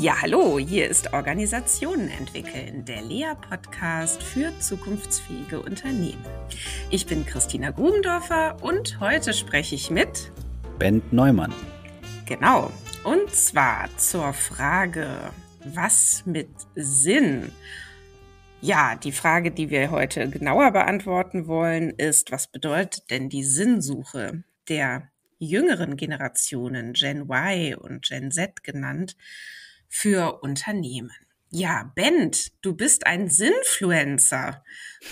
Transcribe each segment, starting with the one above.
Ja, hallo, hier ist Organisationen entwickeln, der Lea-Podcast für zukunftsfähige Unternehmen. Ich bin Christina Grubendorfer und heute spreche ich mit Ben Neumann. Genau, und zwar zur Frage, was mit Sinn? Ja, die Frage, die wir heute genauer beantworten wollen, ist, was bedeutet denn die Sinnsuche der jüngeren Generationen, Gen Y und Gen Z genannt, für Unternehmen. Ja, Bent, du bist ein Sinnfluencer.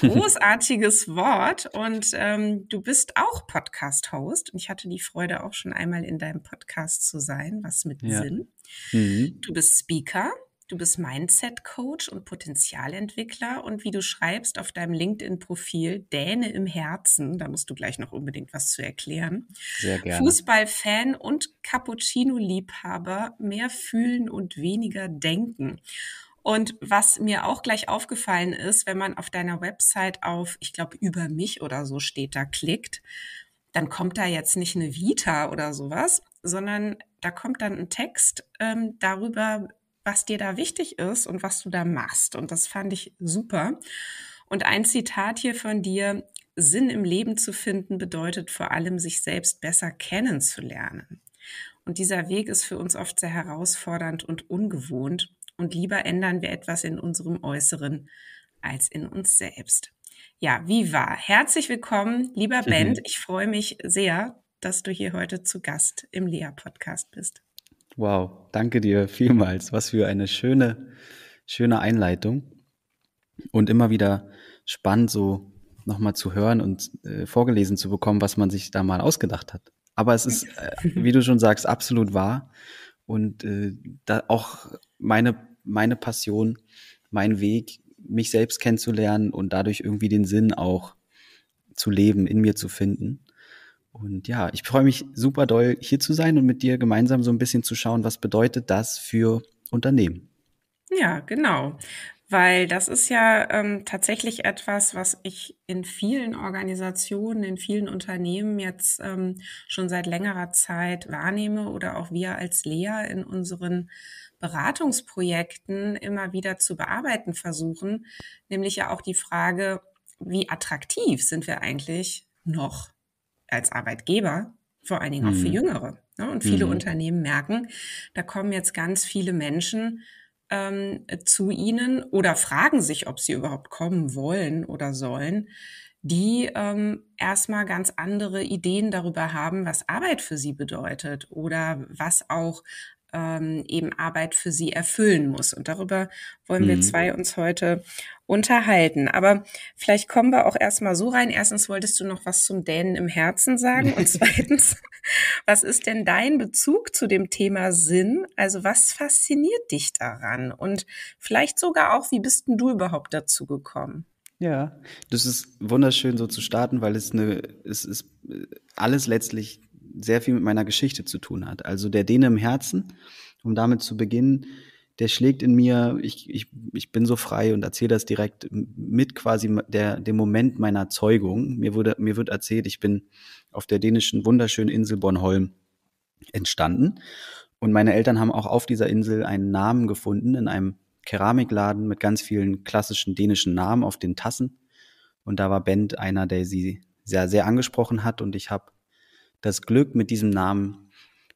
Großartiges Wort. Und ähm, du bist auch Podcast-Host. Und ich hatte die Freude, auch schon einmal in deinem Podcast zu sein, was mit ja. Sinn. Mhm. Du bist Speaker. Du bist Mindset-Coach und Potenzialentwickler und wie du schreibst auf deinem LinkedIn-Profil, Däne im Herzen, da musst du gleich noch unbedingt was zu erklären. Sehr gerne. Fußballfan und Cappuccino-Liebhaber, mehr fühlen und weniger denken. Und was mir auch gleich aufgefallen ist, wenn man auf deiner Website auf, ich glaube, über mich oder so steht da, klickt, dann kommt da jetzt nicht eine Vita oder sowas, sondern da kommt dann ein Text ähm, darüber, was dir da wichtig ist und was du da machst. Und das fand ich super. Und ein Zitat hier von dir, Sinn im Leben zu finden, bedeutet vor allem, sich selbst besser kennenzulernen. Und dieser Weg ist für uns oft sehr herausfordernd und ungewohnt. Und lieber ändern wir etwas in unserem Äußeren als in uns selbst. Ja, wie war? Herzlich willkommen, lieber mhm. Bent. Ich freue mich sehr, dass du hier heute zu Gast im Lea-Podcast bist. Wow, danke dir vielmals. Was für eine schöne, schöne Einleitung. Und immer wieder spannend, so nochmal zu hören und äh, vorgelesen zu bekommen, was man sich da mal ausgedacht hat. Aber es ist, äh, wie du schon sagst, absolut wahr. Und äh, da auch meine, meine Passion, mein Weg, mich selbst kennenzulernen und dadurch irgendwie den Sinn auch zu leben, in mir zu finden. Und ja, ich freue mich super doll, hier zu sein und mit dir gemeinsam so ein bisschen zu schauen, was bedeutet das für Unternehmen. Ja, genau. Weil das ist ja ähm, tatsächlich etwas, was ich in vielen Organisationen, in vielen Unternehmen jetzt ähm, schon seit längerer Zeit wahrnehme oder auch wir als Lea in unseren Beratungsprojekten immer wieder zu bearbeiten versuchen, nämlich ja auch die Frage, wie attraktiv sind wir eigentlich noch als Arbeitgeber, vor allen Dingen auch für mhm. Jüngere. Ne? Und viele mhm. Unternehmen merken, da kommen jetzt ganz viele Menschen ähm, zu ihnen oder fragen sich, ob sie überhaupt kommen wollen oder sollen, die ähm, erstmal ganz andere Ideen darüber haben, was Arbeit für sie bedeutet oder was auch ähm, eben Arbeit für sie erfüllen muss. Und darüber wollen mhm. wir zwei uns heute unterhalten. Aber vielleicht kommen wir auch erstmal so rein. Erstens wolltest du noch was zum Dänen im Herzen sagen. Und zweitens, was ist denn dein Bezug zu dem Thema Sinn? Also was fasziniert dich daran? Und vielleicht sogar auch, wie bist denn du überhaupt dazu gekommen? Ja, das ist wunderschön so zu starten, weil es eine, es ist äh, alles letztlich sehr viel mit meiner Geschichte zu tun hat. Also der Däne im Herzen, um damit zu beginnen, der schlägt in mir, ich, ich, ich bin so frei und erzähle das direkt mit quasi der, dem Moment meiner Zeugung. Mir, wurde, mir wird erzählt, ich bin auf der dänischen wunderschönen Insel Bornholm entstanden. Und meine Eltern haben auch auf dieser Insel einen Namen gefunden in einem Keramikladen mit ganz vielen klassischen dänischen Namen auf den Tassen. Und da war Bent einer, der sie sehr, sehr angesprochen hat. Und ich habe das Glück, mit diesem Namen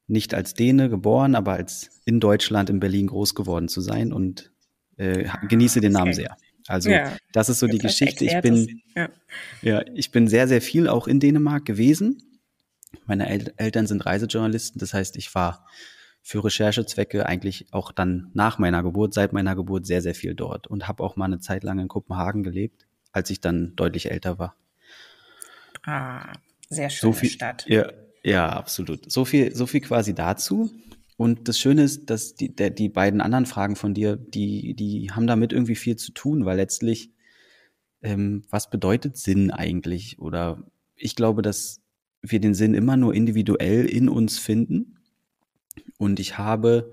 nicht als Däne geboren, aber als in Deutschland, in Berlin groß geworden zu sein und äh, genieße den Namen sehr. Also ja. das ist so die Geschichte. Ich bin, ja. ja. ich bin sehr, sehr viel auch in Dänemark gewesen. Meine El Eltern sind Reisejournalisten, das heißt, ich war für Recherchezwecke eigentlich auch dann nach meiner Geburt, seit meiner Geburt sehr, sehr viel dort und habe auch mal eine Zeit lang in Kopenhagen gelebt, als ich dann deutlich älter war. Ah, sehr schöne so viel, Stadt. Ja, ja, absolut. So viel, so viel quasi dazu. Und das Schöne ist, dass die, der, die beiden anderen Fragen von dir, die, die haben damit irgendwie viel zu tun, weil letztlich, ähm, was bedeutet Sinn eigentlich? Oder ich glaube, dass wir den Sinn immer nur individuell in uns finden. Und ich habe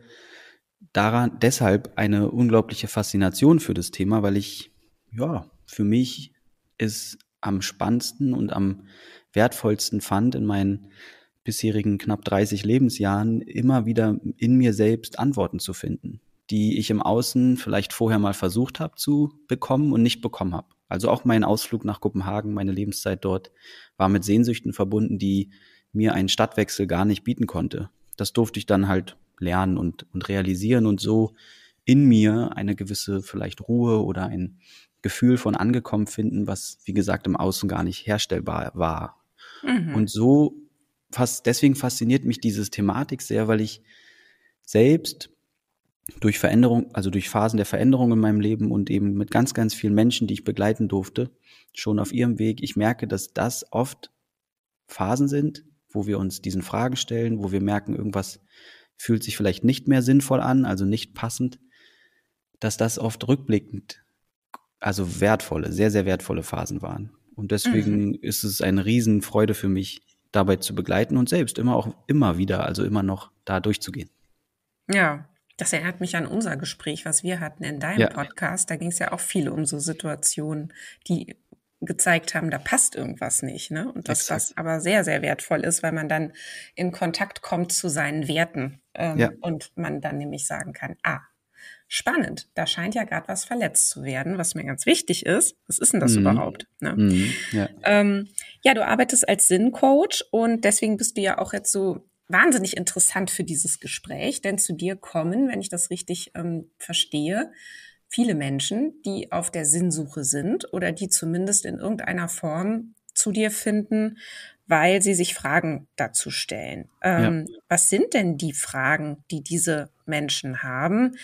daran deshalb eine unglaubliche Faszination für das Thema, weil ich, ja, für mich ist am spannendsten und am wertvollsten fand in meinen bisherigen knapp 30 Lebensjahren, immer wieder in mir selbst Antworten zu finden, die ich im Außen vielleicht vorher mal versucht habe zu bekommen und nicht bekommen habe. Also auch mein Ausflug nach Kopenhagen, meine Lebenszeit dort, war mit Sehnsüchten verbunden, die mir einen Stadtwechsel gar nicht bieten konnte. Das durfte ich dann halt lernen und, und realisieren und so in mir eine gewisse vielleicht Ruhe oder ein Gefühl von angekommen finden, was, wie gesagt, im Außen gar nicht herstellbar war. Mhm. Und so fast, deswegen fasziniert mich dieses Thematik sehr, weil ich selbst durch Veränderung, also durch Phasen der Veränderung in meinem Leben und eben mit ganz, ganz vielen Menschen, die ich begleiten durfte, schon auf ihrem Weg, ich merke, dass das oft Phasen sind, wo wir uns diesen Fragen stellen, wo wir merken, irgendwas fühlt sich vielleicht nicht mehr sinnvoll an, also nicht passend, dass das oft rückblickend also wertvolle, sehr, sehr wertvolle Phasen waren. Und deswegen mhm. ist es eine Riesenfreude für mich, dabei zu begleiten und selbst immer auch immer wieder, also immer noch da durchzugehen. Ja, das erinnert mich an unser Gespräch, was wir hatten in deinem ja. Podcast. Da ging es ja auch viel um so Situationen, die gezeigt haben, da passt irgendwas nicht. Ne? Und dass Exakt. das aber sehr, sehr wertvoll ist, weil man dann in Kontakt kommt zu seinen Werten ähm, ja. und man dann nämlich sagen kann, ah, spannend. Da scheint ja gerade was verletzt zu werden, was mir ganz wichtig ist. Was ist denn das mhm. überhaupt? Ne? Mhm, ja. Ähm, ja, du arbeitest als Sinncoach und deswegen bist du ja auch jetzt so wahnsinnig interessant für dieses Gespräch, denn zu dir kommen, wenn ich das richtig ähm, verstehe, viele Menschen, die auf der Sinnsuche sind oder die zumindest in irgendeiner Form zu dir finden, weil sie sich Fragen dazu stellen. Ähm, ja. Was sind denn die Fragen, die diese Menschen haben?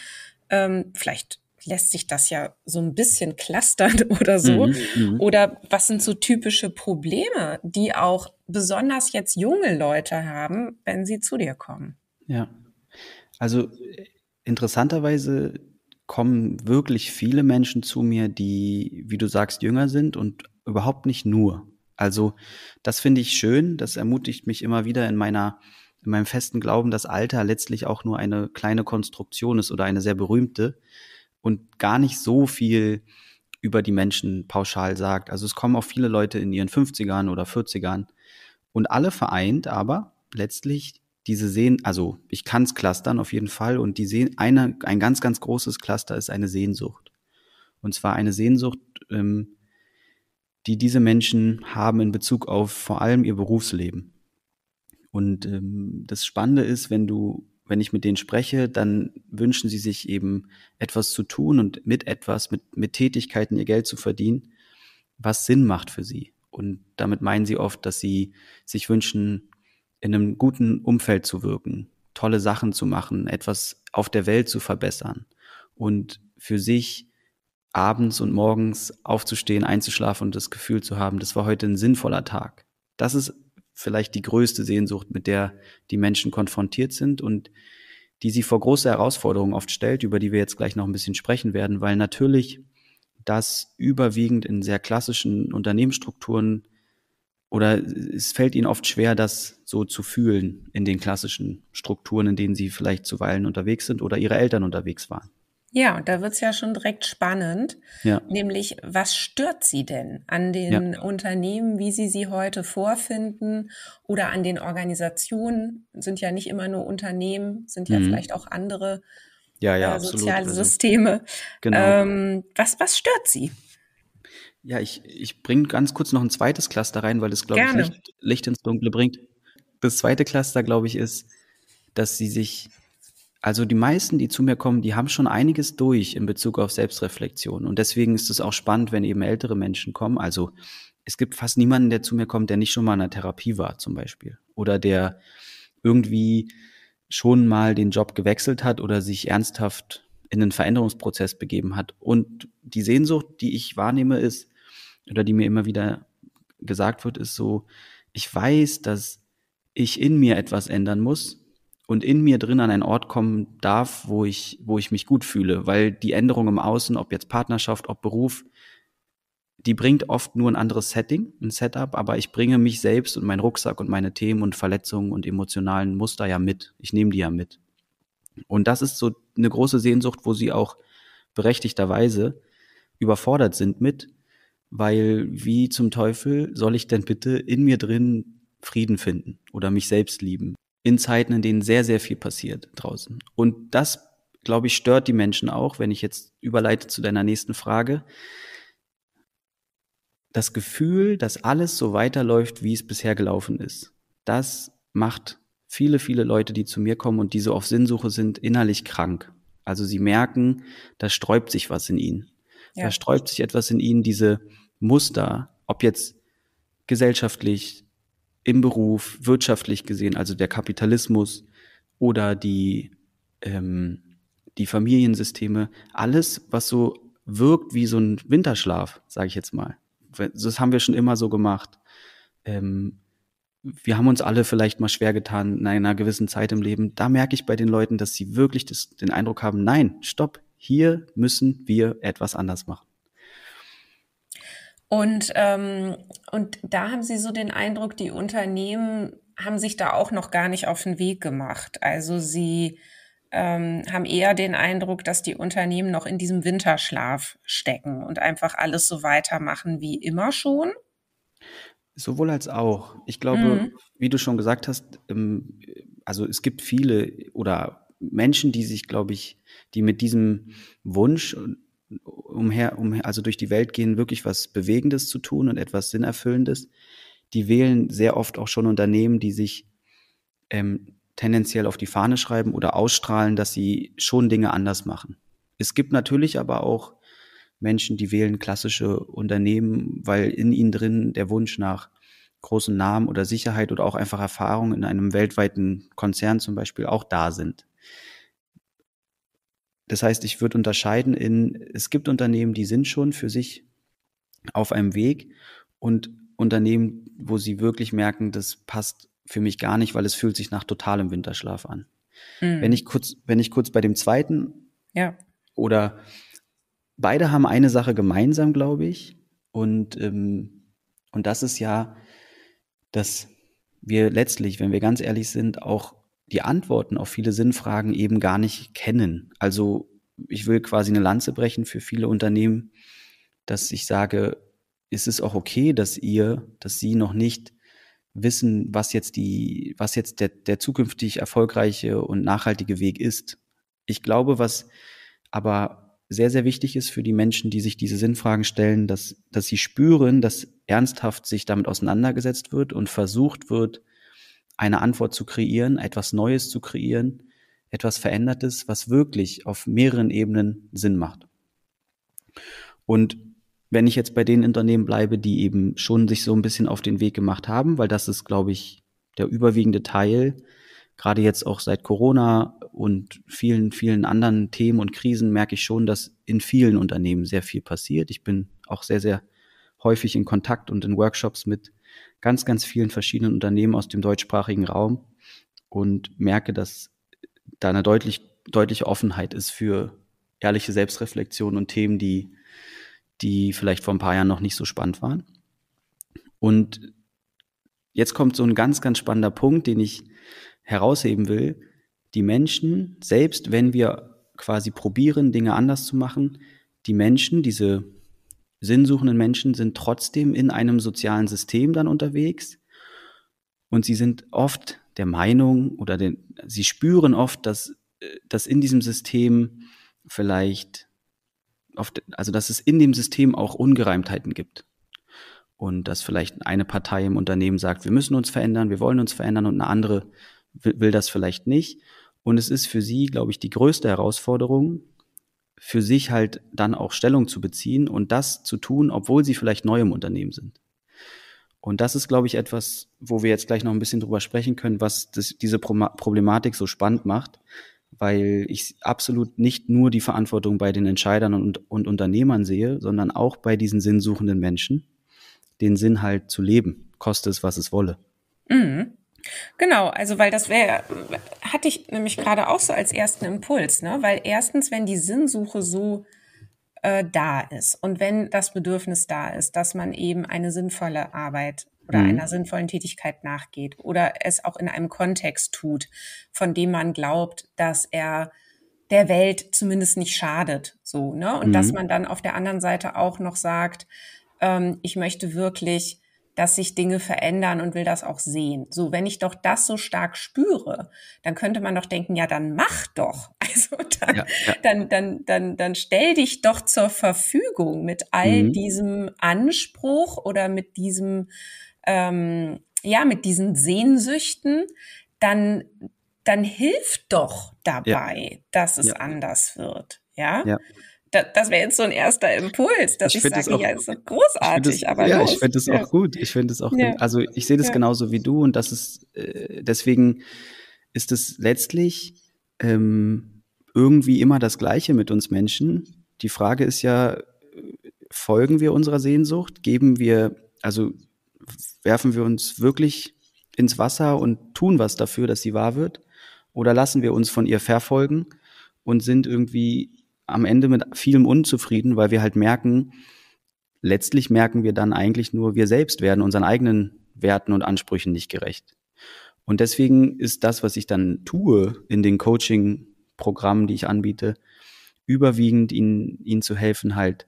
Ähm, vielleicht lässt sich das ja so ein bisschen clustern oder so. Mhm, mhm, oder was sind so typische Probleme, die auch besonders jetzt junge Leute haben, wenn sie zu dir kommen? Ja. Also interessanterweise kommen wirklich viele Menschen zu mir, die, wie du sagst, jünger sind und überhaupt nicht nur. Also das finde ich schön, das ermutigt mich immer wieder in meiner in meinem festen Glauben, dass Alter letztlich auch nur eine kleine Konstruktion ist oder eine sehr berühmte und gar nicht so viel über die Menschen pauschal sagt. Also es kommen auch viele Leute in ihren 50ern oder 40ern und alle vereint aber letztlich diese sehen, also ich kann es clustern auf jeden Fall und die sehen, eine, ein ganz, ganz großes Cluster ist eine Sehnsucht. Und zwar eine Sehnsucht, ähm, die diese Menschen haben in Bezug auf vor allem ihr Berufsleben. Und ähm, das Spannende ist, wenn du, wenn ich mit denen spreche, dann wünschen sie sich eben etwas zu tun und mit etwas, mit, mit Tätigkeiten ihr Geld zu verdienen, was Sinn macht für sie. Und damit meinen sie oft, dass sie sich wünschen, in einem guten Umfeld zu wirken, tolle Sachen zu machen, etwas auf der Welt zu verbessern und für sich abends und morgens aufzustehen, einzuschlafen und das Gefühl zu haben, das war heute ein sinnvoller Tag. Das ist vielleicht die größte Sehnsucht, mit der die Menschen konfrontiert sind und die sie vor große Herausforderungen oft stellt, über die wir jetzt gleich noch ein bisschen sprechen werden, weil natürlich das überwiegend in sehr klassischen Unternehmensstrukturen oder es fällt ihnen oft schwer, das so zu fühlen in den klassischen Strukturen, in denen sie vielleicht zuweilen unterwegs sind oder ihre Eltern unterwegs waren. Ja, und da es ja schon direkt spannend, ja. nämlich was stört Sie denn an den ja. Unternehmen, wie Sie sie heute vorfinden oder an den Organisationen? Sind ja nicht immer nur Unternehmen, sind ja mhm. vielleicht auch andere ja, ja, äh, soziale absolut. Systeme. Genau. Ähm, was, was stört Sie? Ja, ich, ich bringe ganz kurz noch ein zweites Cluster rein, weil das, glaube ich, Licht, Licht ins Dunkle bringt. Das zweite Cluster, glaube ich, ist, dass Sie sich also die meisten, die zu mir kommen, die haben schon einiges durch in Bezug auf Selbstreflexion. Und deswegen ist es auch spannend, wenn eben ältere Menschen kommen. Also es gibt fast niemanden, der zu mir kommt, der nicht schon mal in einer Therapie war zum Beispiel. Oder der irgendwie schon mal den Job gewechselt hat oder sich ernsthaft in einen Veränderungsprozess begeben hat. Und die Sehnsucht, die ich wahrnehme, ist, oder die mir immer wieder gesagt wird, ist so, ich weiß, dass ich in mir etwas ändern muss, und in mir drin an einen Ort kommen darf, wo ich, wo ich mich gut fühle, weil die Änderung im Außen, ob jetzt Partnerschaft, ob Beruf, die bringt oft nur ein anderes Setting, ein Setup, aber ich bringe mich selbst und meinen Rucksack und meine Themen und Verletzungen und emotionalen Muster ja mit. Ich nehme die ja mit. Und das ist so eine große Sehnsucht, wo sie auch berechtigterweise überfordert sind mit, weil wie zum Teufel soll ich denn bitte in mir drin Frieden finden oder mich selbst lieben? in Zeiten, in denen sehr, sehr viel passiert draußen. Und das, glaube ich, stört die Menschen auch, wenn ich jetzt überleite zu deiner nächsten Frage. Das Gefühl, dass alles so weiterläuft, wie es bisher gelaufen ist, das macht viele, viele Leute, die zu mir kommen und die so auf Sinnsuche sind, innerlich krank. Also sie merken, da sträubt sich was in ihnen. Ja. Da sträubt sich etwas in ihnen, diese Muster, ob jetzt gesellschaftlich, im Beruf, wirtschaftlich gesehen, also der Kapitalismus oder die, ähm, die Familiensysteme, alles, was so wirkt wie so ein Winterschlaf, sage ich jetzt mal. Das haben wir schon immer so gemacht. Ähm, wir haben uns alle vielleicht mal schwer getan in einer gewissen Zeit im Leben. Da merke ich bei den Leuten, dass sie wirklich das, den Eindruck haben, nein, stopp, hier müssen wir etwas anders machen. Und, ähm, und da haben Sie so den Eindruck, die Unternehmen haben sich da auch noch gar nicht auf den Weg gemacht. Also sie ähm, haben eher den Eindruck, dass die Unternehmen noch in diesem Winterschlaf stecken und einfach alles so weitermachen wie immer schon. Sowohl als auch. Ich glaube, mhm. wie du schon gesagt hast, ähm, also es gibt viele oder Menschen, die sich, glaube ich, die mit diesem Wunsch umher, umher, also durch die Welt gehen, wirklich was Bewegendes zu tun und etwas Sinnerfüllendes, die wählen sehr oft auch schon Unternehmen, die sich ähm, tendenziell auf die Fahne schreiben oder ausstrahlen, dass sie schon Dinge anders machen. Es gibt natürlich aber auch Menschen, die wählen klassische Unternehmen, weil in ihnen drin der Wunsch nach großen Namen oder Sicherheit oder auch einfach Erfahrung in einem weltweiten Konzern zum Beispiel auch da sind. Das heißt, ich würde unterscheiden in, es gibt Unternehmen, die sind schon für sich auf einem Weg und Unternehmen, wo sie wirklich merken, das passt für mich gar nicht, weil es fühlt sich nach totalem Winterschlaf an. Mhm. Wenn ich kurz, wenn ich kurz bei dem zweiten ja. oder beide haben eine Sache gemeinsam, glaube ich, und ähm, und das ist ja, dass wir letztlich, wenn wir ganz ehrlich sind, auch die Antworten auf viele Sinnfragen eben gar nicht kennen. Also ich will quasi eine Lanze brechen für viele Unternehmen, dass ich sage, ist es auch okay, dass ihr, dass sie noch nicht wissen, was jetzt die, was jetzt der, der zukünftig erfolgreiche und nachhaltige Weg ist. Ich glaube, was aber sehr, sehr wichtig ist für die Menschen, die sich diese Sinnfragen stellen, dass, dass sie spüren, dass ernsthaft sich damit auseinandergesetzt wird und versucht wird, eine Antwort zu kreieren, etwas Neues zu kreieren, etwas Verändertes, was wirklich auf mehreren Ebenen Sinn macht. Und wenn ich jetzt bei den Unternehmen bleibe, die eben schon sich so ein bisschen auf den Weg gemacht haben, weil das ist, glaube ich, der überwiegende Teil, gerade jetzt auch seit Corona und vielen, vielen anderen Themen und Krisen merke ich schon, dass in vielen Unternehmen sehr viel passiert. Ich bin auch sehr, sehr häufig in Kontakt und in Workshops mit ganz, ganz vielen verschiedenen Unternehmen aus dem deutschsprachigen Raum und merke, dass da eine deutlich, deutliche Offenheit ist für ehrliche Selbstreflexion und Themen, die, die vielleicht vor ein paar Jahren noch nicht so spannend waren. Und jetzt kommt so ein ganz, ganz spannender Punkt, den ich herausheben will. Die Menschen, selbst wenn wir quasi probieren, Dinge anders zu machen, die Menschen, diese sinnsuchenden Menschen sind trotzdem in einem sozialen System dann unterwegs und sie sind oft der Meinung oder den, sie spüren oft, dass, äh, dass in diesem System vielleicht, oft, also dass es in dem System auch Ungereimtheiten gibt. Und dass vielleicht eine Partei im Unternehmen sagt, wir müssen uns verändern, wir wollen uns verändern und eine andere will, will das vielleicht nicht. Und es ist für sie, glaube ich, die größte Herausforderung, für sich halt dann auch Stellung zu beziehen und das zu tun, obwohl sie vielleicht neu im Unternehmen sind. Und das ist, glaube ich, etwas, wo wir jetzt gleich noch ein bisschen drüber sprechen können, was das, diese Problematik so spannend macht, weil ich absolut nicht nur die Verantwortung bei den Entscheidern und, und Unternehmern sehe, sondern auch bei diesen sinnsuchenden Menschen, den Sinn halt zu leben, koste es, was es wolle. Mhm. Genau, also weil das wäre, hatte ich nämlich gerade auch so als ersten Impuls, ne? Weil erstens, wenn die Sinnsuche so äh, da ist und wenn das Bedürfnis da ist, dass man eben eine sinnvolle Arbeit oder mhm. einer sinnvollen Tätigkeit nachgeht oder es auch in einem Kontext tut, von dem man glaubt, dass er der Welt zumindest nicht schadet, so, ne? Und mhm. dass man dann auf der anderen Seite auch noch sagt, ähm, ich möchte wirklich dass sich Dinge verändern und will das auch sehen. So, wenn ich doch das so stark spüre, dann könnte man doch denken, ja, dann mach doch. Also dann, ja, ja. dann, dann, dann, dann stell dich doch zur Verfügung mit all mhm. diesem Anspruch oder mit diesem, ähm, ja, mit diesen Sehnsüchten, dann, dann hilft doch dabei, ja. dass es anders wird. Ja. Ja das, wäre jetzt so ein erster Impuls, dass ich, ich sage, auch, ja, ist großartig, das, aber Ja, los. ich finde das ja. auch gut. Ich finde das auch ja. gut. Also ich sehe das ja. genauso wie du und das ist, äh, deswegen ist es letztlich ähm, irgendwie immer das Gleiche mit uns Menschen. Die Frage ist ja, äh, folgen wir unserer Sehnsucht? Geben wir, also werfen wir uns wirklich ins Wasser und tun was dafür, dass sie wahr wird? Oder lassen wir uns von ihr verfolgen und sind irgendwie am Ende mit vielem unzufrieden, weil wir halt merken, letztlich merken wir dann eigentlich nur, wir selbst werden unseren eigenen Werten und Ansprüchen nicht gerecht. Und deswegen ist das, was ich dann tue in den Coaching-Programmen, die ich anbiete, überwiegend ihnen, ihnen zu helfen, halt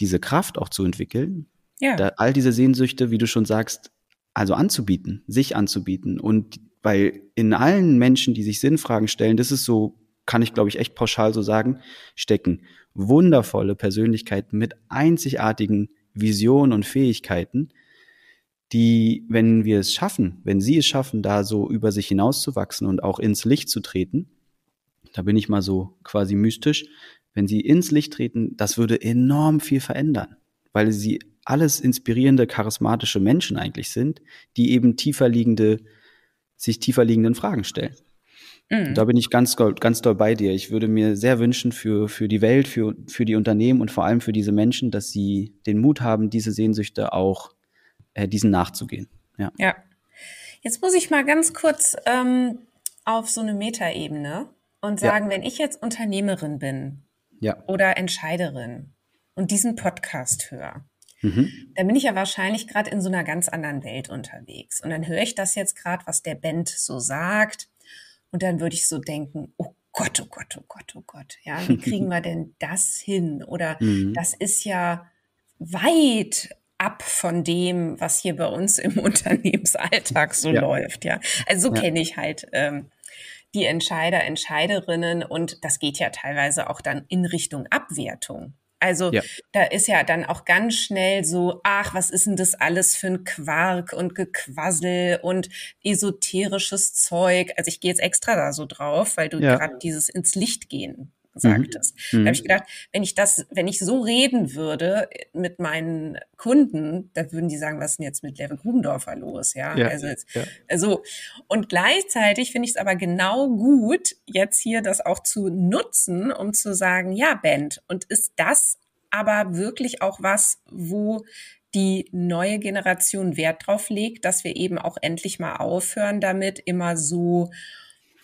diese Kraft auch zu entwickeln, ja. da, all diese Sehnsüchte, wie du schon sagst, also anzubieten, sich anzubieten. Und weil in allen Menschen, die sich Sinnfragen stellen, das ist so kann ich, glaube ich, echt pauschal so sagen, stecken. Wundervolle Persönlichkeiten mit einzigartigen Visionen und Fähigkeiten, die, wenn wir es schaffen, wenn sie es schaffen, da so über sich hinauszuwachsen und auch ins Licht zu treten, da bin ich mal so quasi mystisch, wenn sie ins Licht treten, das würde enorm viel verändern, weil sie alles inspirierende, charismatische Menschen eigentlich sind, die eben tiefer liegende, sich tiefer liegenden Fragen stellen. Mhm. Da bin ich ganz, ganz doll bei dir. Ich würde mir sehr wünschen für, für die Welt, für, für die Unternehmen und vor allem für diese Menschen, dass sie den Mut haben, diese Sehnsüchte auch äh, diesen nachzugehen. Ja. ja. Jetzt muss ich mal ganz kurz ähm, auf so eine Metaebene und sagen, ja. wenn ich jetzt Unternehmerin bin ja. oder Entscheiderin und diesen Podcast höre, mhm. dann bin ich ja wahrscheinlich gerade in so einer ganz anderen Welt unterwegs. Und dann höre ich das jetzt gerade, was der Band so sagt und dann würde ich so denken, oh Gott, oh Gott, oh Gott, oh Gott. Ja, wie kriegen wir denn das hin? Oder mhm. das ist ja weit ab von dem, was hier bei uns im Unternehmensalltag so ja. läuft. Ja, also so ja. kenne ich halt ähm, die Entscheider, Entscheiderinnen und das geht ja teilweise auch dann in Richtung Abwertung. Also ja. da ist ja dann auch ganz schnell so, ach, was ist denn das alles für ein Quark und Gequassel und esoterisches Zeug. Also ich gehe jetzt extra da so drauf, weil du ja. gerade dieses ins Licht gehen gesagt hast. Mhm. Da mhm. habe ich gedacht, wenn ich das, wenn ich so reden würde äh, mit meinen Kunden, da würden die sagen, was ist denn jetzt mit Level Grubendorfer los? Ja, ja also jetzt, ja. Äh, so. Und gleichzeitig finde ich es aber genau gut, jetzt hier das auch zu nutzen, um zu sagen, ja, Band, und ist das aber wirklich auch was, wo die neue Generation Wert drauf legt, dass wir eben auch endlich mal aufhören, damit immer so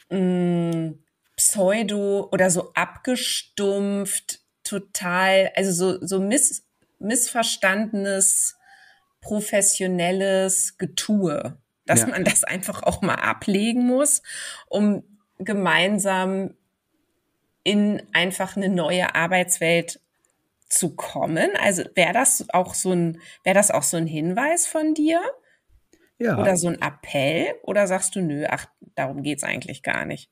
mh, mm, pseudo oder so abgestumpft, total, also so, so miss, missverstandenes, professionelles Getue, dass ja. man das einfach auch mal ablegen muss, um gemeinsam in einfach eine neue Arbeitswelt zu kommen. Also wäre das auch so ein, wäre das auch so ein Hinweis von dir? Ja. Oder so ein Appell? Oder sagst du, nö, ach, darum geht's eigentlich gar nicht?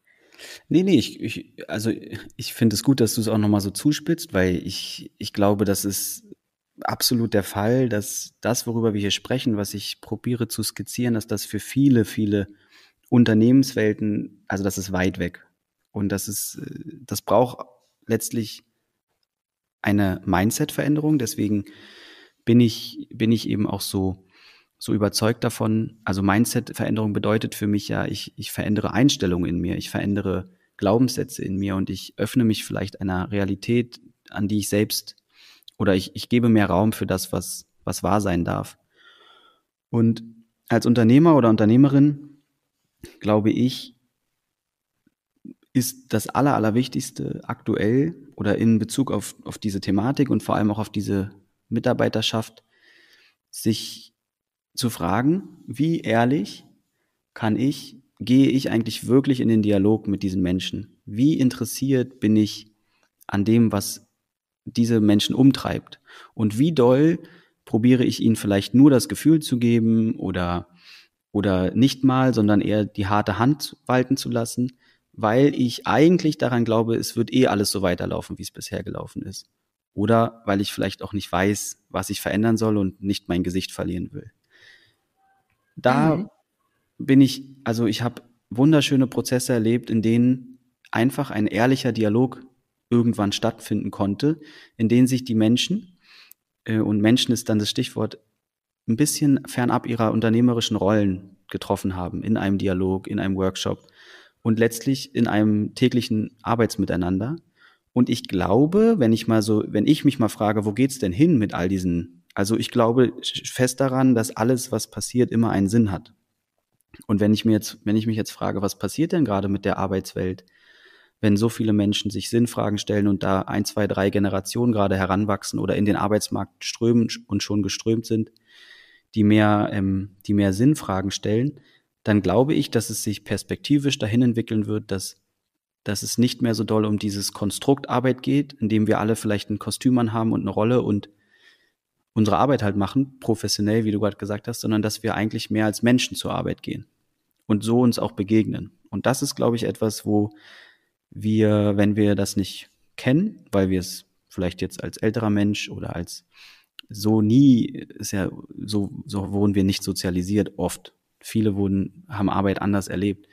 Nee, nee, ich, ich also ich finde es gut, dass du es auch nochmal so zuspitzt, weil ich, ich glaube, das ist absolut der Fall, dass das, worüber wir hier sprechen, was ich probiere zu skizzieren, dass das für viele, viele Unternehmenswelten, also das ist weit weg. Und das ist, das braucht letztlich eine Mindset-Veränderung. Deswegen bin ich, bin ich eben auch so so überzeugt davon, also Mindset-Veränderung bedeutet für mich ja, ich, ich verändere Einstellungen in mir, ich verändere Glaubenssätze in mir und ich öffne mich vielleicht einer Realität, an die ich selbst oder ich, ich gebe mehr Raum für das, was, was wahr sein darf. Und als Unternehmer oder Unternehmerin glaube ich, ist das Aller, Allerwichtigste aktuell oder in Bezug auf, auf diese Thematik und vor allem auch auf diese Mitarbeiterschaft, sich zu fragen, wie ehrlich kann ich, gehe ich eigentlich wirklich in den Dialog mit diesen Menschen? Wie interessiert bin ich an dem, was diese Menschen umtreibt? Und wie doll probiere ich ihnen vielleicht nur das Gefühl zu geben oder, oder nicht mal, sondern eher die harte Hand walten zu lassen, weil ich eigentlich daran glaube, es wird eh alles so weiterlaufen, wie es bisher gelaufen ist. Oder weil ich vielleicht auch nicht weiß, was ich verändern soll und nicht mein Gesicht verlieren will. Da mhm. bin ich, also ich habe wunderschöne Prozesse erlebt, in denen einfach ein ehrlicher Dialog irgendwann stattfinden konnte, in denen sich die Menschen, äh, und Menschen ist dann das Stichwort, ein bisschen fernab ihrer unternehmerischen Rollen getroffen haben, in einem Dialog, in einem Workshop und letztlich in einem täglichen Arbeitsmiteinander. Und ich glaube, wenn ich mal so, wenn ich mich mal frage, wo geht's denn hin mit all diesen also ich glaube fest daran, dass alles, was passiert, immer einen Sinn hat. Und wenn ich mir jetzt, wenn ich mich jetzt frage, was passiert denn gerade mit der Arbeitswelt, wenn so viele Menschen sich Sinnfragen stellen und da ein, zwei, drei Generationen gerade heranwachsen oder in den Arbeitsmarkt strömen und schon geströmt sind, die mehr, ähm, die mehr Sinnfragen stellen, dann glaube ich, dass es sich perspektivisch dahin entwickeln wird, dass, dass es nicht mehr so doll um dieses Konstrukt Arbeit geht, in dem wir alle vielleicht ein Kostüm anhaben und eine Rolle und unsere Arbeit halt machen, professionell, wie du gerade gesagt hast, sondern dass wir eigentlich mehr als Menschen zur Arbeit gehen und so uns auch begegnen. Und das ist, glaube ich, etwas, wo wir, wenn wir das nicht kennen, weil wir es vielleicht jetzt als älterer Mensch oder als so nie, ist ja, so, so wurden wir nicht sozialisiert oft. Viele wurden, haben Arbeit anders erlebt.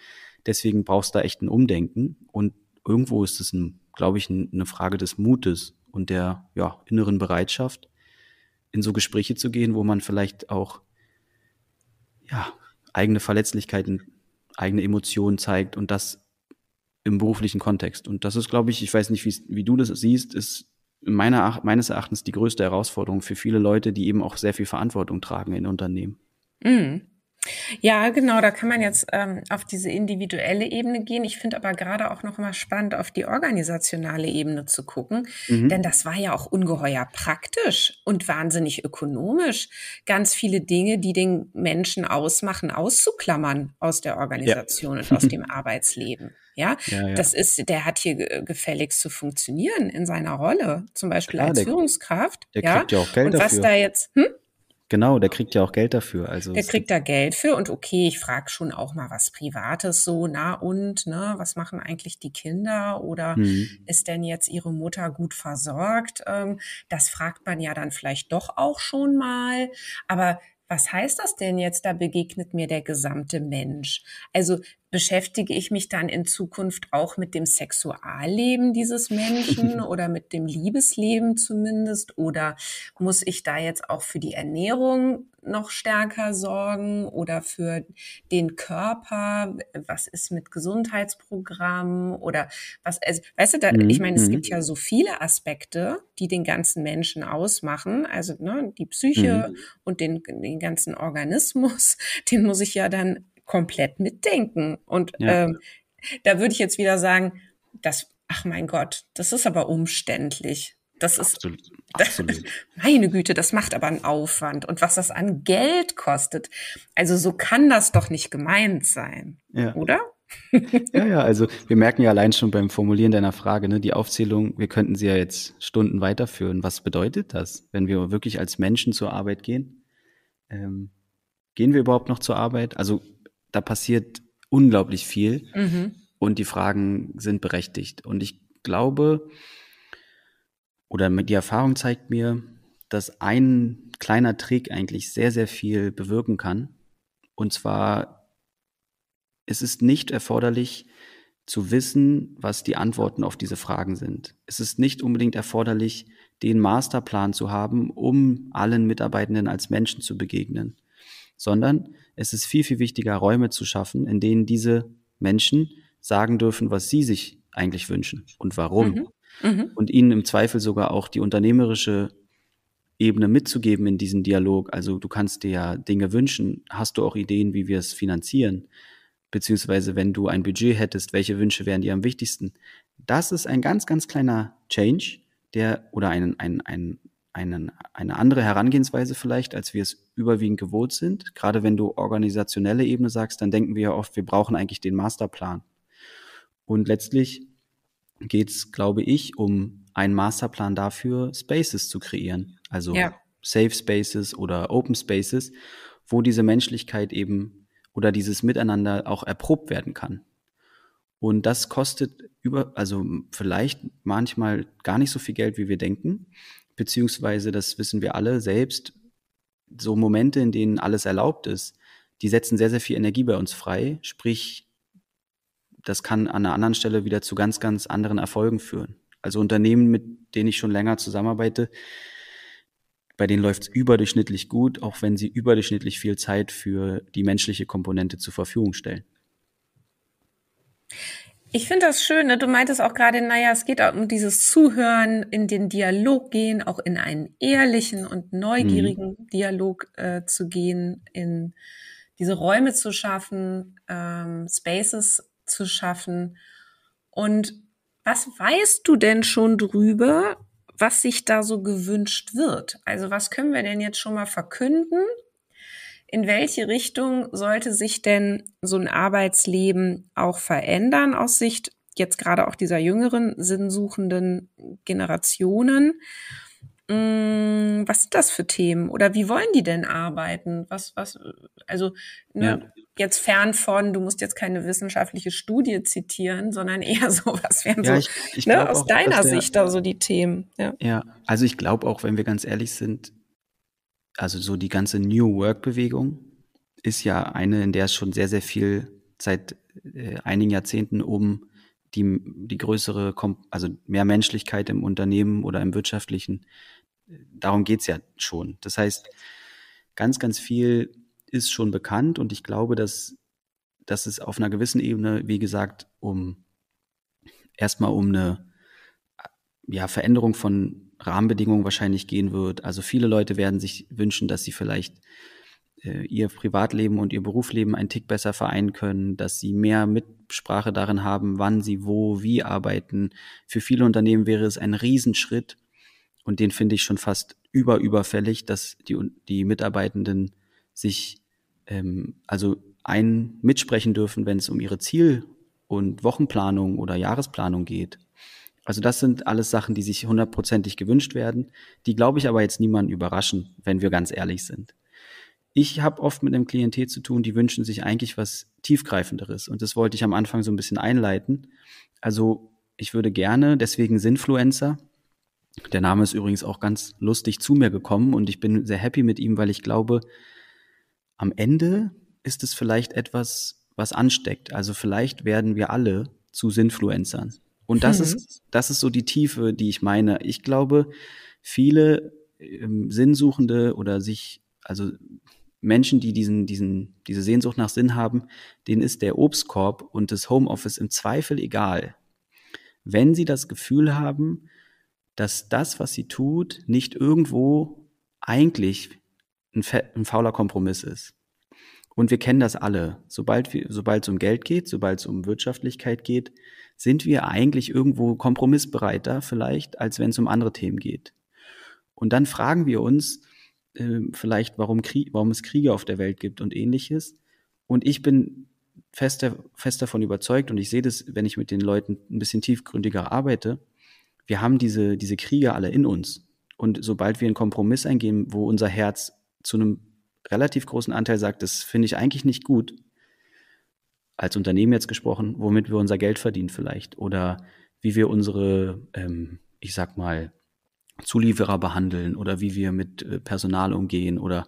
Deswegen brauchst du da echt ein Umdenken. Und irgendwo ist es, glaube ich, eine Frage des Mutes und der ja, inneren Bereitschaft, in so Gespräche zu gehen, wo man vielleicht auch ja, eigene Verletzlichkeiten, eigene Emotionen zeigt und das im beruflichen Kontext. Und das ist, glaube ich, ich weiß nicht, wie du das siehst, ist meiner, meines Erachtens die größte Herausforderung für viele Leute, die eben auch sehr viel Verantwortung tragen in Unternehmen. Mm. Ja, genau, da kann man jetzt ähm, auf diese individuelle Ebene gehen. Ich finde aber gerade auch noch mal spannend, auf die organisationale Ebene zu gucken, mhm. denn das war ja auch ungeheuer praktisch und wahnsinnig ökonomisch, ganz viele Dinge, die den Menschen ausmachen, auszuklammern aus der Organisation ja. und aus dem Arbeitsleben. Ja? ja? das ist, der hat hier gefälligst zu funktionieren in seiner Rolle, zum Beispiel Klar, als der, Führungskraft. Der ja? kriegt ja auch Geld und was dafür. da jetzt, hm? Genau, der kriegt ja auch Geld dafür. Also der kriegt da Geld für und okay, ich frage schon auch mal was Privates so, na und, ne, was machen eigentlich die Kinder oder mhm. ist denn jetzt ihre Mutter gut versorgt? Ähm, das fragt man ja dann vielleicht doch auch schon mal, aber was heißt das denn jetzt? Da begegnet mir der gesamte Mensch. Also beschäftige ich mich dann in Zukunft auch mit dem Sexualleben dieses Menschen oder mit dem Liebesleben zumindest? Oder muss ich da jetzt auch für die Ernährung noch stärker sorgen oder für den Körper? Was ist mit Gesundheitsprogrammen oder was? Also, weißt du, da, mhm, ich meine, es gibt mhm. ja so viele Aspekte, die den ganzen Menschen ausmachen. Also ne, die Psyche mhm. und den, den ganzen Organismus, den muss ich ja dann komplett mitdenken. Und ja. ähm, da würde ich jetzt wieder sagen, das, ach mein Gott, das ist aber umständlich. Das ist, absolut, absolut. Das, meine Güte, das macht aber einen Aufwand. Und was das an Geld kostet. Also so kann das doch nicht gemeint sein, ja. oder? ja, ja, also wir merken ja allein schon beim Formulieren deiner Frage, ne, die Aufzählung, wir könnten sie ja jetzt Stunden weiterführen. Was bedeutet das, wenn wir wirklich als Menschen zur Arbeit gehen? Ähm, gehen wir überhaupt noch zur Arbeit? Also da passiert unglaublich viel mhm. und die Fragen sind berechtigt. Und ich glaube, oder die Erfahrung zeigt mir, dass ein kleiner Trick eigentlich sehr, sehr viel bewirken kann. Und zwar, es ist nicht erforderlich zu wissen, was die Antworten auf diese Fragen sind. Es ist nicht unbedingt erforderlich, den Masterplan zu haben, um allen Mitarbeitenden als Menschen zu begegnen, sondern es ist viel, viel wichtiger, Räume zu schaffen, in denen diese Menschen sagen dürfen, was sie sich eigentlich wünschen und warum. Mhm. Mhm. Und ihnen im Zweifel sogar auch die unternehmerische Ebene mitzugeben in diesem Dialog. Also du kannst dir ja Dinge wünschen. Hast du auch Ideen, wie wir es finanzieren? Beziehungsweise wenn du ein Budget hättest, welche Wünsche wären dir am wichtigsten? Das ist ein ganz, ganz kleiner Change, der oder ein, ein, ein einen, eine andere Herangehensweise vielleicht, als wir es überwiegend gewohnt sind. Gerade wenn du organisationelle Ebene sagst, dann denken wir ja oft, wir brauchen eigentlich den Masterplan. Und letztlich geht es, glaube ich, um einen Masterplan dafür, Spaces zu kreieren. Also ja. Safe Spaces oder Open Spaces, wo diese Menschlichkeit eben oder dieses Miteinander auch erprobt werden kann. Und das kostet über, also vielleicht manchmal gar nicht so viel Geld, wie wir denken beziehungsweise, das wissen wir alle selbst, so Momente, in denen alles erlaubt ist, die setzen sehr, sehr viel Energie bei uns frei. Sprich, das kann an einer anderen Stelle wieder zu ganz, ganz anderen Erfolgen führen. Also Unternehmen, mit denen ich schon länger zusammenarbeite, bei denen läuft es überdurchschnittlich gut, auch wenn sie überdurchschnittlich viel Zeit für die menschliche Komponente zur Verfügung stellen. Ich finde das schön. Ne? Du meintest auch gerade, naja, es geht auch um dieses Zuhören, in den Dialog gehen, auch in einen ehrlichen und neugierigen mhm. Dialog äh, zu gehen, in diese Räume zu schaffen, ähm, Spaces zu schaffen. Und was weißt du denn schon drüber, was sich da so gewünscht wird? Also was können wir denn jetzt schon mal verkünden? in welche Richtung sollte sich denn so ein Arbeitsleben auch verändern aus Sicht jetzt gerade auch dieser jüngeren, sinnsuchenden Generationen? Mm, was sind das für Themen oder wie wollen die denn arbeiten? Was, was, also ne, ja. jetzt fern von, du musst jetzt keine wissenschaftliche Studie zitieren, sondern eher so, was wären ja, so ich, ich ne, aus auch, deiner der, Sicht da so die Themen? Ja, ja also ich glaube auch, wenn wir ganz ehrlich sind, also so die ganze New Work-Bewegung ist ja eine, in der es schon sehr, sehr viel seit äh, einigen Jahrzehnten um die, die größere, Kom also mehr Menschlichkeit im Unternehmen oder im Wirtschaftlichen, äh, darum geht's ja schon. Das heißt, ganz, ganz viel ist schon bekannt und ich glaube, dass, dass es auf einer gewissen Ebene, wie gesagt, um erstmal um eine ja, Veränderung von Rahmenbedingungen wahrscheinlich gehen wird. Also viele Leute werden sich wünschen, dass sie vielleicht äh, ihr Privatleben und ihr Berufsleben einen Tick besser vereinen können, dass sie mehr Mitsprache darin haben, wann sie wo, wie arbeiten. Für viele Unternehmen wäre es ein Riesenschritt und den finde ich schon fast überüberfällig, dass die, die Mitarbeitenden sich ähm, also ein mitsprechen dürfen, wenn es um ihre Ziel- und Wochenplanung oder Jahresplanung geht. Also das sind alles Sachen, die sich hundertprozentig gewünscht werden, die, glaube ich, aber jetzt niemanden überraschen, wenn wir ganz ehrlich sind. Ich habe oft mit einem Klientel zu tun, die wünschen sich eigentlich was tiefgreifenderes. Und das wollte ich am Anfang so ein bisschen einleiten. Also ich würde gerne, deswegen Sinfluencer. Der Name ist übrigens auch ganz lustig zu mir gekommen und ich bin sehr happy mit ihm, weil ich glaube, am Ende ist es vielleicht etwas, was ansteckt. Also vielleicht werden wir alle zu Sinfluencern und das hm. ist, mhm. das ist so die Tiefe, die ich meine. Ich glaube, viele ähm, Sinnsuchende oder sich, also Menschen, die diesen, diesen, diese Sehnsucht nach Sinn haben, denen ist der Obstkorb und das Homeoffice im Zweifel egal. Wenn sie das Gefühl haben, dass das, was sie tut, nicht irgendwo eigentlich ein, ein fauler Kompromiss ist. Und wir kennen das alle. Sobald, sobald es um Geld geht, sobald es um Wirtschaftlichkeit geht, sind wir eigentlich irgendwo kompromissbereiter vielleicht, als wenn es um andere Themen geht. Und dann fragen wir uns äh, vielleicht, warum, Krieg, warum es Kriege auf der Welt gibt und ähnliches. Und ich bin fest, fest davon überzeugt und ich sehe das, wenn ich mit den Leuten ein bisschen tiefgründiger arbeite, wir haben diese, diese Kriege alle in uns. Und sobald wir einen Kompromiss eingehen, wo unser Herz zu einem relativ großen Anteil sagt, das finde ich eigentlich nicht gut, als Unternehmen jetzt gesprochen, womit wir unser Geld verdienen vielleicht oder wie wir unsere, ähm, ich sag mal, Zulieferer behandeln oder wie wir mit äh, Personal umgehen oder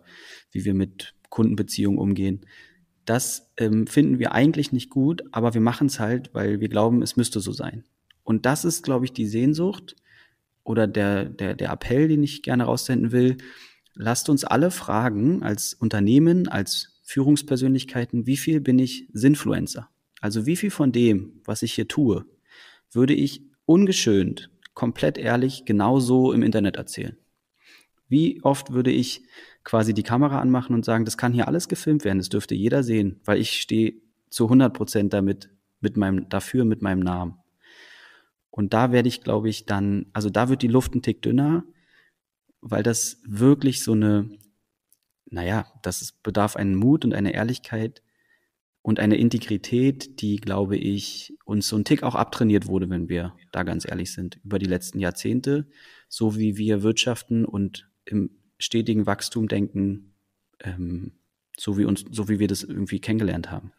wie wir mit Kundenbeziehungen umgehen. Das ähm, finden wir eigentlich nicht gut, aber wir machen es halt, weil wir glauben, es müsste so sein. Und das ist, glaube ich, die Sehnsucht oder der, der, der Appell, den ich gerne raussenden will. Lasst uns alle fragen, als Unternehmen, als Führungspersönlichkeiten, wie viel bin ich Sinfluencer? Also wie viel von dem, was ich hier tue, würde ich ungeschönt, komplett ehrlich, genauso im Internet erzählen? Wie oft würde ich quasi die Kamera anmachen und sagen, das kann hier alles gefilmt werden, das dürfte jeder sehen, weil ich stehe zu 100 Prozent damit, mit meinem, dafür mit meinem Namen. Und da werde ich, glaube ich, dann, also da wird die Luft ein Tick dünner, weil das wirklich so eine naja, das bedarf einen Mut und eine Ehrlichkeit und eine Integrität, die, glaube ich, uns so ein Tick auch abtrainiert wurde, wenn wir da ganz ehrlich sind, über die letzten Jahrzehnte, so wie wir wirtschaften und im stetigen Wachstum denken, ähm, so wie uns, so wie wir das irgendwie kennengelernt haben.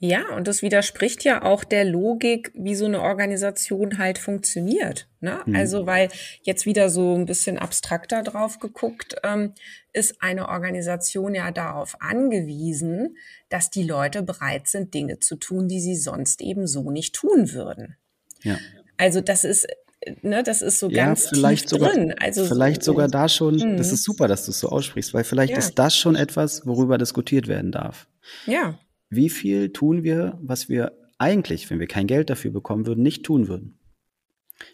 Ja, und das widerspricht ja auch der Logik, wie so eine Organisation halt funktioniert. Ne? Mhm. Also, weil jetzt wieder so ein bisschen abstrakter drauf geguckt, ähm, ist eine Organisation ja darauf angewiesen, dass die Leute bereit sind, Dinge zu tun, die sie sonst eben so nicht tun würden. Ja. Also, das ist Ne, das ist so ja, ganz vielleicht sogar, drin. Also vielleicht so, sogar da schon, mh. das ist super, dass du es so aussprichst, weil vielleicht ja. ist das schon etwas, worüber diskutiert werden darf. Ja wie viel tun wir, was wir eigentlich, wenn wir kein Geld dafür bekommen würden, nicht tun würden.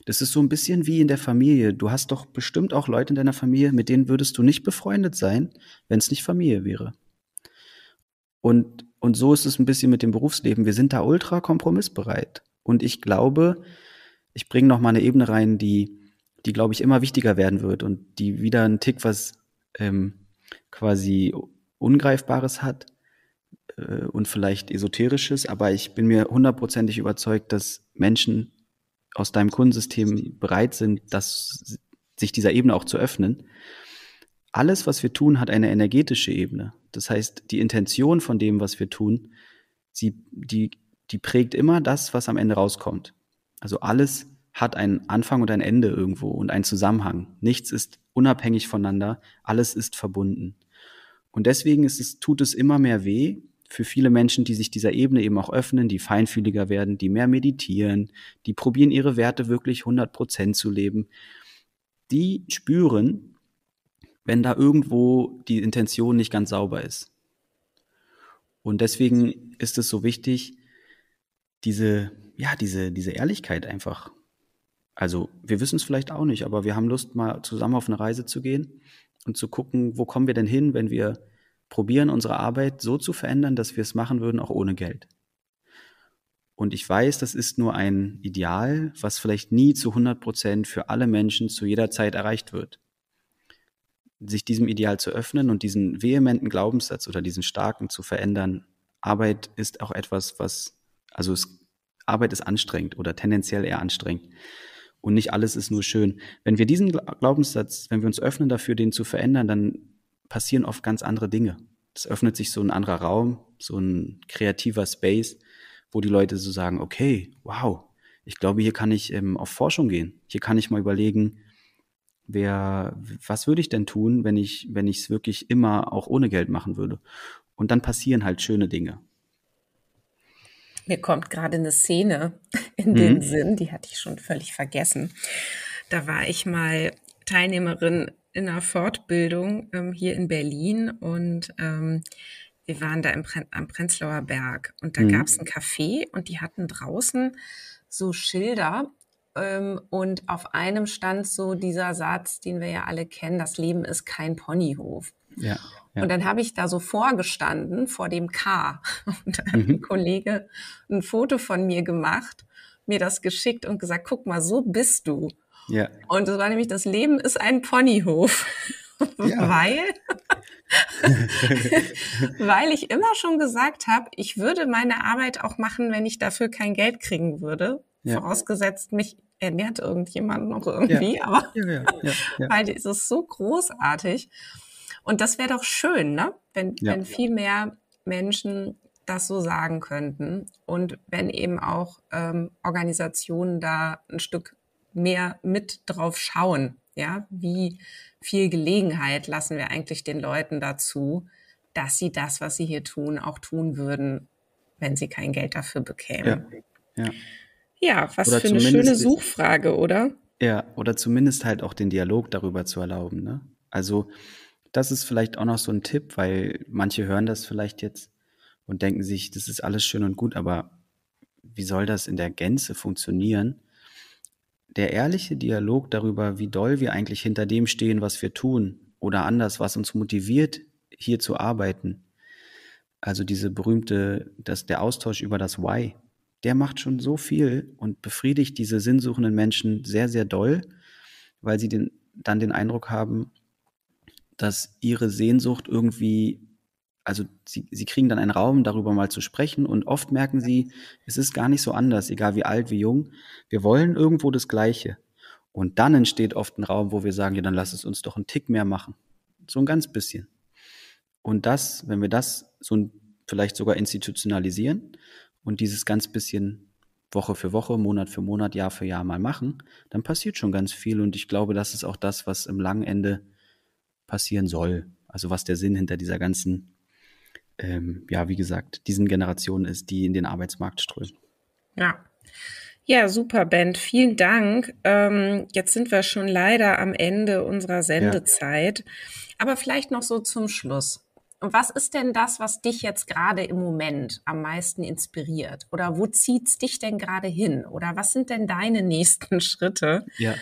Das ist so ein bisschen wie in der Familie. Du hast doch bestimmt auch Leute in deiner Familie, mit denen würdest du nicht befreundet sein, wenn es nicht Familie wäre. Und, und so ist es ein bisschen mit dem Berufsleben. Wir sind da ultra kompromissbereit. Und ich glaube, ich bringe noch mal eine Ebene rein, die, die glaube ich immer wichtiger werden wird und die wieder einen Tick was ähm, quasi Ungreifbares hat äh, und vielleicht Esoterisches, aber ich bin mir hundertprozentig überzeugt, dass Menschen aus deinem Kundensystem bereit sind, dass sich dieser Ebene auch zu öffnen. Alles, was wir tun, hat eine energetische Ebene. Das heißt, die Intention von dem, was wir tun, sie, die, die prägt immer das, was am Ende rauskommt. Also alles hat einen Anfang und ein Ende irgendwo und einen Zusammenhang. Nichts ist unabhängig voneinander, alles ist verbunden. Und deswegen ist es, tut es immer mehr weh, für viele Menschen, die sich dieser Ebene eben auch öffnen, die feinfühliger werden, die mehr meditieren, die probieren ihre Werte wirklich 100 Prozent zu leben, die spüren, wenn da irgendwo die Intention nicht ganz sauber ist. Und deswegen ist es so wichtig, diese, ja, diese, diese Ehrlichkeit einfach. Also, wir wissen es vielleicht auch nicht, aber wir haben Lust, mal zusammen auf eine Reise zu gehen und zu gucken, wo kommen wir denn hin, wenn wir probieren, unsere Arbeit so zu verändern, dass wir es machen würden, auch ohne Geld. Und ich weiß, das ist nur ein Ideal, was vielleicht nie zu 100 Prozent für alle Menschen zu jeder Zeit erreicht wird. Sich diesem Ideal zu öffnen und diesen vehementen Glaubenssatz oder diesen starken zu verändern. Arbeit ist auch etwas, was, also es, Arbeit ist anstrengend oder tendenziell eher anstrengend. Und nicht alles ist nur schön. Wenn wir diesen Glaubenssatz, wenn wir uns öffnen dafür, den zu verändern, dann passieren oft ganz andere Dinge. Es öffnet sich so ein anderer Raum, so ein kreativer Space, wo die Leute so sagen, okay, wow, ich glaube, hier kann ich ähm, auf Forschung gehen. Hier kann ich mal überlegen, wer, was würde ich denn tun, wenn ich, wenn ich es wirklich immer auch ohne Geld machen würde? Und dann passieren halt schöne Dinge. Mir kommt gerade eine Szene in den mhm. Sinn, die hatte ich schon völlig vergessen. Da war ich mal Teilnehmerin in einer Fortbildung ähm, hier in Berlin und ähm, wir waren da im, am Prenzlauer Berg und da mhm. gab es ein Café und die hatten draußen so Schilder ähm, und auf einem stand so dieser Satz, den wir ja alle kennen, das Leben ist kein Ponyhof. Ja. Ja. Und dann habe ich da so vorgestanden vor dem K. Und da hat mhm. ein Kollege ein Foto von mir gemacht, mir das geschickt und gesagt, guck mal, so bist du. Ja. Und das war nämlich, das Leben ist ein Ponyhof. Ja. weil, weil ich immer schon gesagt habe, ich würde meine Arbeit auch machen, wenn ich dafür kein Geld kriegen würde. Ja. Vorausgesetzt, mich ernährt irgendjemand noch irgendwie, ja. aber weil es ist so großartig. Und das wäre doch schön, ne? wenn, wenn viel mehr Menschen das so sagen könnten und wenn eben auch ähm, Organisationen da ein Stück mehr mit drauf schauen. Ja, wie viel Gelegenheit lassen wir eigentlich den Leuten dazu, dass sie das, was sie hier tun, auch tun würden, wenn sie kein Geld dafür bekämen. Ja, ja. ja was oder für eine schöne Suchfrage, oder? Ja, oder zumindest halt auch den Dialog darüber zu erlauben. Ne? Also das ist vielleicht auch noch so ein Tipp, weil manche hören das vielleicht jetzt und denken sich, das ist alles schön und gut, aber wie soll das in der Gänze funktionieren, der ehrliche Dialog darüber, wie doll wir eigentlich hinter dem stehen, was wir tun oder anders, was uns motiviert, hier zu arbeiten. Also diese berühmte, dass der Austausch über das Why, der macht schon so viel und befriedigt diese sinnsuchenden Menschen sehr, sehr doll, weil sie den, dann den Eindruck haben, dass ihre Sehnsucht irgendwie also sie, sie kriegen dann einen Raum, darüber mal zu sprechen und oft merken sie, es ist gar nicht so anders, egal wie alt, wie jung. Wir wollen irgendwo das Gleiche. Und dann entsteht oft ein Raum, wo wir sagen, ja, dann lass es uns doch einen Tick mehr machen. So ein ganz bisschen. Und das, wenn wir das so ein, vielleicht sogar institutionalisieren und dieses ganz bisschen Woche für Woche, Monat für Monat, Jahr für Jahr mal machen, dann passiert schon ganz viel. Und ich glaube, das ist auch das, was im langen Ende passieren soll. Also was der Sinn hinter dieser ganzen ähm, ja, wie gesagt, diesen Generationen ist, die in den Arbeitsmarkt strömen. Ja. Ja, super, Ben. Vielen Dank. Ähm, jetzt sind wir schon leider am Ende unserer Sendezeit. Ja. Aber vielleicht noch so zum Schluss. Was ist denn das, was dich jetzt gerade im Moment am meisten inspiriert? Oder wo zieht es dich denn gerade hin? Oder was sind denn deine nächsten Schritte ja.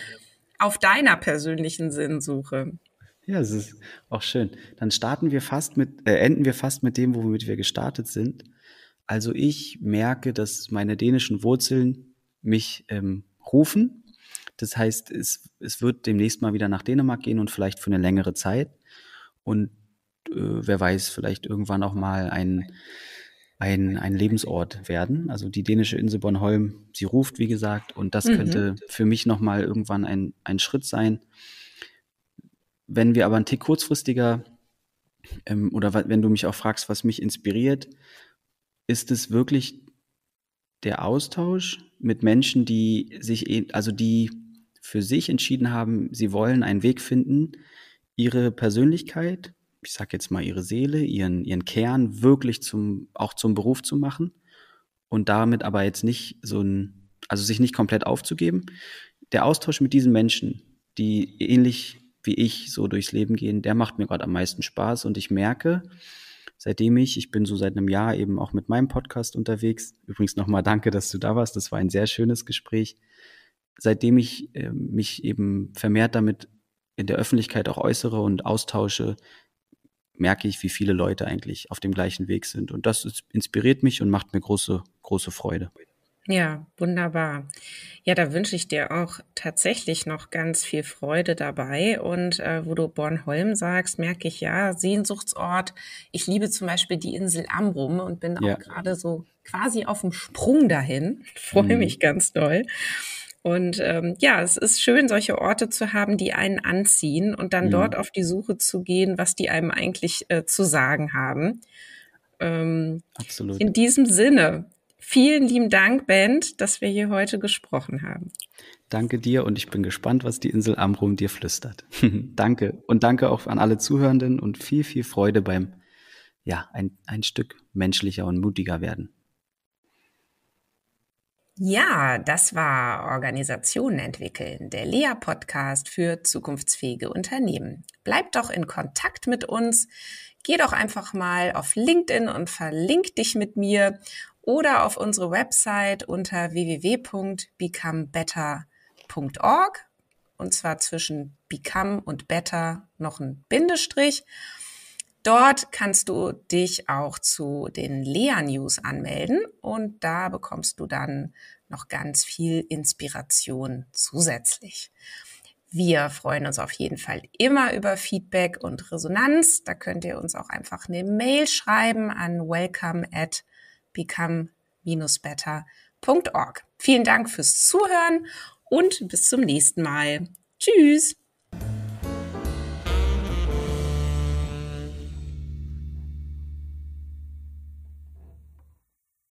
auf deiner persönlichen Sinnsuche? Ja, es ist auch schön. Dann starten wir fast mit, äh, enden wir fast mit dem, womit wir gestartet sind. Also ich merke, dass meine dänischen Wurzeln mich ähm, rufen. Das heißt, es, es wird demnächst mal wieder nach Dänemark gehen und vielleicht für eine längere Zeit. Und äh, wer weiß, vielleicht irgendwann auch mal ein, ein, ein Lebensort werden. Also die dänische Insel Bornholm, sie ruft, wie gesagt, und das mhm. könnte für mich nochmal irgendwann ein, ein Schritt sein wenn wir aber einen Tick kurzfristiger ähm, oder wenn du mich auch fragst, was mich inspiriert, ist es wirklich der Austausch mit Menschen, die sich, eh, also die für sich entschieden haben, sie wollen einen Weg finden, ihre Persönlichkeit, ich sag jetzt mal ihre Seele, ihren, ihren Kern wirklich zum, auch zum Beruf zu machen und damit aber jetzt nicht so ein, also sich nicht komplett aufzugeben. Der Austausch mit diesen Menschen, die ähnlich wie ich so durchs Leben gehen, der macht mir gerade am meisten Spaß und ich merke, seitdem ich, ich bin so seit einem Jahr eben auch mit meinem Podcast unterwegs. Übrigens nochmal danke, dass du da warst. Das war ein sehr schönes Gespräch. Seitdem ich äh, mich eben vermehrt damit in der Öffentlichkeit auch äußere und austausche, merke ich, wie viele Leute eigentlich auf dem gleichen Weg sind. Und das inspiriert mich und macht mir große, große Freude. Ja, wunderbar. Ja, da wünsche ich dir auch tatsächlich noch ganz viel Freude dabei. Und äh, wo du Bornholm sagst, merke ich ja, Sehnsuchtsort. Ich liebe zum Beispiel die Insel Amrum und bin ja. auch gerade so quasi auf dem Sprung dahin. Freue mhm. mich ganz doll. Und ähm, ja, es ist schön, solche Orte zu haben, die einen anziehen und dann mhm. dort auf die Suche zu gehen, was die einem eigentlich äh, zu sagen haben. Ähm, Absolut. In diesem Sinne, Vielen lieben Dank, Bent, dass wir hier heute gesprochen haben. Danke dir und ich bin gespannt, was die Insel Amrum dir flüstert. danke und danke auch an alle Zuhörenden und viel, viel Freude beim, ja, ein, ein Stück menschlicher und mutiger werden. Ja, das war Organisationen entwickeln, der Lea-Podcast für zukunftsfähige Unternehmen. Bleib doch in Kontakt mit uns. Geh doch einfach mal auf LinkedIn und verlink dich mit mir oder auf unsere Website unter www.becomebetter.org und zwar zwischen Become und Better noch ein Bindestrich. Dort kannst du dich auch zu den Lea News anmelden und da bekommst du dann noch ganz viel Inspiration zusätzlich. Wir freuen uns auf jeden Fall immer über Feedback und Resonanz. Da könnt ihr uns auch einfach eine Mail schreiben an welcome at become-better.org. Vielen Dank fürs Zuhören und bis zum nächsten Mal. Tschüss!